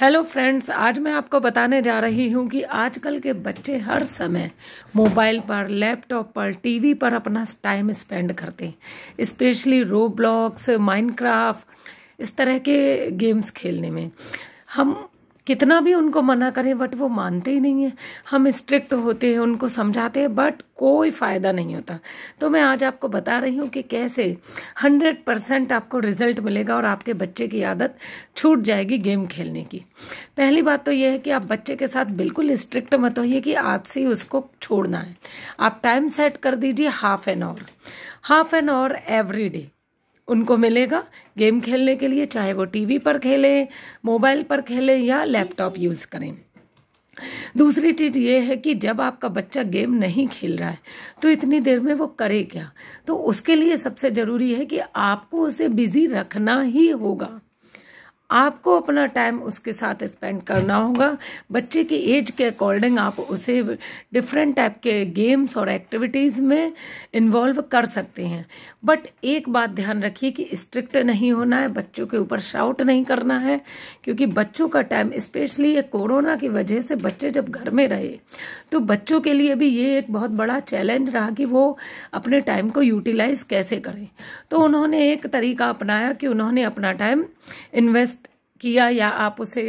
hello friends आज मैं आपको बताने जा रही हूँ कि आजकल के बच्चे हर समय मोबाइल पर लैपटॉप पर टीवी पर अपना टाइम स्पेंड करते हैं स्पेशली रो ब्लॉक्स माइनक्राफ्ट इस तरह के गेम्स खेलने में हम कितना भी उनको मना करें बट वो मानते ही नहीं है हम स्ट्रिक्ट होते हैं उनको समझाते हैं बट कोई फ़ायदा नहीं होता तो मैं आज आपको बता रही हूँ कि कैसे 100 परसेंट आपको रिजल्ट मिलेगा और आपके बच्चे की आदत छूट जाएगी गेम खेलने की पहली बात तो यह है कि आप बच्चे के साथ बिल्कुल स्ट्रिक्ट मत होइए कि आज से ही उसको छोड़ना है आप टाइम सेट कर दीजिए half an hour half an hour every day उनको मिलेगा गेम खेलने के लिए चाहे वो टीवी पर खेलें मोबाइल पर खेलें या लैपटॉप यूज़ करें दूसरी चीज़ ये है कि जब आपका बच्चा गेम नहीं खेल रहा है तो इतनी देर में वो करे क्या तो उसके लिए सबसे ज़रूरी है कि आपको उसे बिज़ी रखना ही होगा आपको अपना टाइम उसके साथ स्पेंड करना होगा बच्चे की एज के अकॉर्डिंग आप उसे डिफरेंट टाइप के गेम्स और एक्टिविटीज़ में इन्वॉल्व कर सकते हैं बट एक बात ध्यान रखिए कि स्ट्रिक्ट नहीं होना है बच्चों के ऊपर शाउट नहीं करना है क्योंकि बच्चों का टाइम स्पेशली ये कोरोना की वजह से बच्चे जब घर में रहे तो बच्चों के लिए भी ये एक बहुत बड़ा चैलेंज रहा कि वो अपने टाइम को यूटिलाइज कैसे करें तो उन्होंने एक तरीका अपनाया कि उन्होंने अपना टाइम इन्वेस्ट किया या आप उसे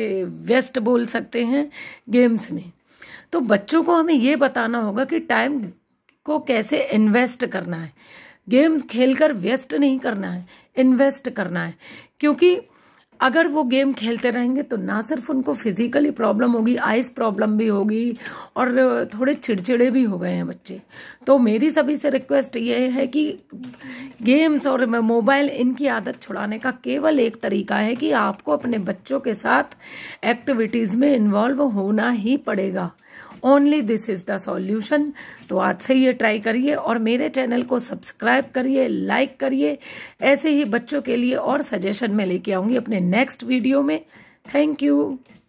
वेस्ट बोल सकते हैं गेम्स में तो बच्चों को हमें ये बताना होगा कि टाइम को कैसे इन्वेस्ट करना है गेम्स खेलकर वेस्ट नहीं करना है इन्वेस्ट करना है क्योंकि अगर वो गेम खेलते रहेंगे तो ना सिर्फ उनको फिजिकली प्रॉब्लम होगी आइस प्रॉब्लम भी होगी और थोड़े चिड़चिड़े भी हो गए हैं बच्चे तो मेरी सभी से रिक्वेस्ट ये है कि गेम्स और मोबाइल इनकी आदत छुड़ाने का केवल एक तरीका है कि आपको अपने बच्चों के साथ एक्टिविटीज़ में इन्वॉल्व होना ही पड़ेगा only this is the solution तो आज से ये ट्राई करिए और मेरे चैनल को सब्सक्राइब करिए लाइक करिए ऐसे ही बच्चों के लिए और सजेशन मैं लेके आऊंगी अपने नेक्स्ट वीडियो में थैंक यू